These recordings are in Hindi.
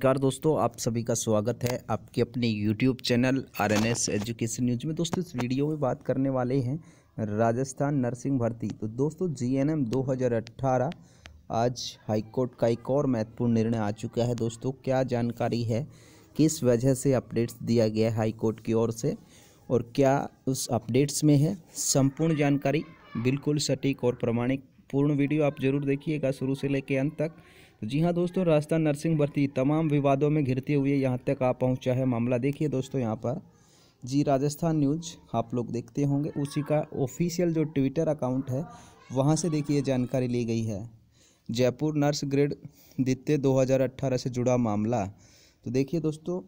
नमस्कार दोस्तों आप सभी का स्वागत है आपके अपने YouTube channel R N S education news में दोस्तों इस वीडियो में बात करने वाले हैं राजस्थान नर्सिंग भर्ती तो दोस्तों जी एन एम दो हज़ार अट्ठारह आज हाईकोर्ट का एक और महत्वपूर्ण निर्णय आ चुका है दोस्तों क्या जानकारी है किस वजह से अपडेट्स दिया गया है हाईकोर्ट की ओर से और क्या उस अपडेट्स में है संपूर्ण जानकारी बिल्कुल सटीक और प्रमाणिक पूर्ण वीडियो आप जरूर देखिएगा शुरू से लेकर अंत तक जी हाँ दोस्तों राजस्थान नर्सिंग भर्ती तमाम विवादों में घिरते हुए यहाँ तक आ पहुँचा है मामला देखिए दोस्तों यहाँ पर जी राजस्थान न्यूज आप लोग देखते होंगे उसी का ऑफिशियल जो ट्विटर अकाउंट है वहाँ से देखिए जानकारी ली गई है जयपुर नर्स ग्रेड द्वितीय 2018 से जुड़ा मामला तो देखिए दोस्तों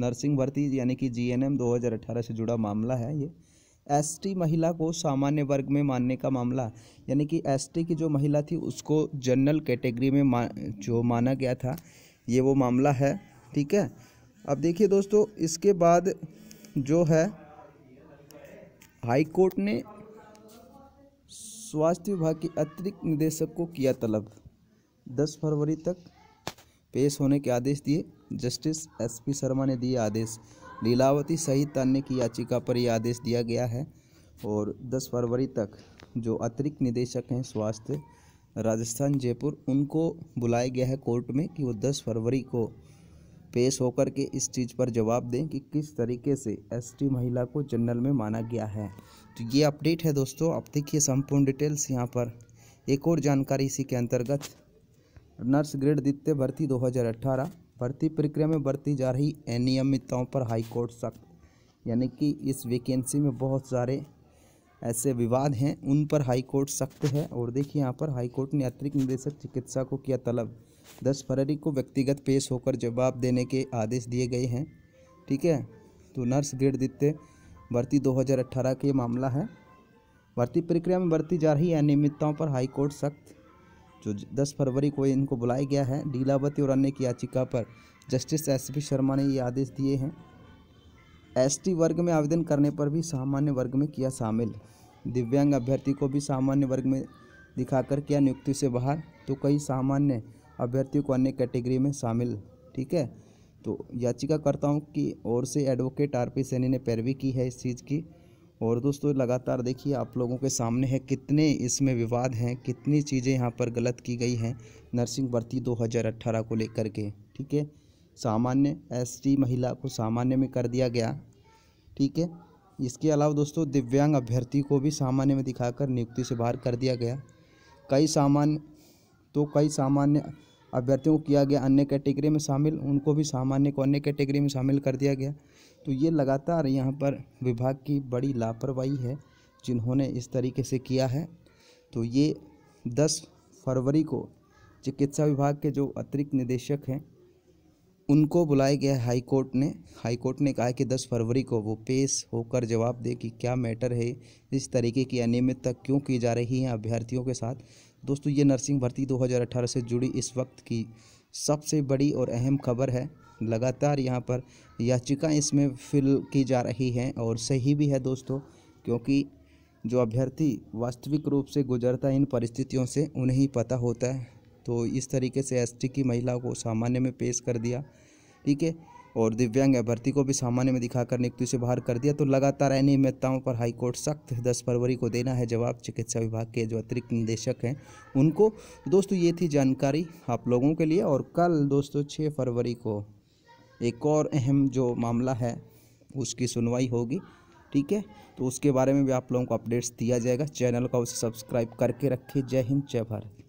नर्सिंग भर्ती यानी कि जीएनएम 2018 से जुड़ा मामला है ये एसटी महिला को सामान्य वर्ग में मानने का मामला यानी कि एसटी की जो महिला थी उसको जनरल कैटेगरी में मा, जो माना गया था ये वो मामला है ठीक है अब देखिए दोस्तों इसके बाद जो है हाई कोर्ट ने स्वास्थ्य विभाग के अतिरिक्त निदेशक को किया तलब दस फरवरी तक पेश होने के आदेश दिए जस्टिस एसपी शर्मा ने दिए आदेश लीलावती सहित अन्य की याचिका पर यह आदेश दिया गया है और 10 फरवरी तक जो अतिरिक्त निदेशक हैं स्वास्थ्य राजस्थान जयपुर उनको बुलाया गया है कोर्ट में कि वो 10 फरवरी को पेश होकर के इस चीज़ पर जवाब दें कि किस तरीके से एसटी महिला को जनरल में माना गया है तो ये अपडेट है दोस्तों आप देखिए संपूर्ण डिटेल्स यहाँ पर एक और जानकारी इसी के अंतर्गत नर्स ग्रेड द्वितीय भर्ती 2018 भर्ती प्रक्रिया में बरती जा रही अनियमितताओं पर हाईकोर्ट सख्त यानी कि इस वैकेंसी में बहुत सारे ऐसे विवाद हैं उन पर हाईकोर्ट सख्त है और देखिए यहाँ पर हाईकोर्ट ने अतिरिक्त निदेशक चिकित्सा को किया तलब दस फरवरी को व्यक्तिगत पेश होकर जवाब देने के आदेश दिए गए हैं ठीक है तो नर्स ग्रेड दित्य भर्ती 2018 के मामला है भर्ती प्रक्रिया में बरती जा रही अनियमितताओं पर हाईकोर्ट सख्त जो 10 फरवरी को इनको बुलाया गया है लीलावती और अन्य की याचिका पर जस्टिस एस पी शर्मा ने ये आदेश दिए हैं एसटी वर्ग में आवेदन करने पर भी सामान्य वर्ग में किया शामिल दिव्यांग अभ्यर्थी को भी सामान्य वर्ग में दिखाकर किया नियुक्ति से बाहर तो कई सामान्य अभ्यर्थियों को अन्य कैटेगरी में शामिल ठीक है तो याचिकाकर्ताओं की ओर से एडवोकेट आर पी सैनी ने पैरवी की है इस चीज़ की और दोस्तों लगातार देखिए आप लोगों के सामने है कितने इसमें विवाद हैं कितनी चीज़ें यहाँ पर गलत की गई हैं नर्सिंग भर्ती 2018 को लेकर के ठीक है सामान्य एसटी महिला को सामान्य में कर दिया गया ठीक है इसके अलावा दोस्तों दिव्यांग अभ्यर्थी को भी सामान्य में दिखाकर नियुक्ति से बाहर कर दिया गया कई सामान्य तो कई सामान्य अभ्यर्थियों को किया गया अन्य कैटेगरी में शामिल उनको भी सामान्य को अन्य कैटेगरी में शामिल कर दिया गया तो ये लगातार यहाँ पर विभाग की बड़ी लापरवाही है जिन्होंने इस तरीके से किया है तो ये दस फरवरी को चिकित्सा विभाग के जो अतिरिक्त निदेशक हैं उनको बुलाया गया हाई कोर्ट ने हाई कोर्ट ने कहा कि 10 फरवरी को वो पेश होकर जवाब दे कि क्या मैटर है इस तरीके की अनियमितता क्यों की जा रही है अभ्यर्थियों के साथ दोस्तों ये नर्सिंग भर्ती 2018 से जुड़ी इस वक्त की सबसे बड़ी और अहम खबर है लगातार यहाँ पर याचिका इसमें फिल की जा रही हैं और सही भी है दोस्तों क्योंकि जो अभ्यर्थी वास्तविक रूप से गुजरता है इन परिस्थितियों से उन्हें ही पता होता है तो इस तरीके से एसटी की महिला को सामान्य में पेश कर दिया ठीक है और दिव्यांग अभ्यर्थी को भी सामान्य में दिखाकर नियुक्ति से बाहर कर दिया तो लगातार अनियमितताओं पर हाईकोर्ट सख्त दस फरवरी को देना है जवाब चिकित्सा विभाग के जो अतिरिक्त निदेशक हैं उनको दोस्तों ये थी जानकारी आप लोगों के लिए और कल दोस्तों छः फरवरी को एक और अहम जो मामला है उसकी सुनवाई होगी ठीक है तो उसके बारे में भी आप लोगों को अपडेट्स दिया जाएगा चैनल का उसे सब्सक्राइब करके रखें जय हिंद जय भारत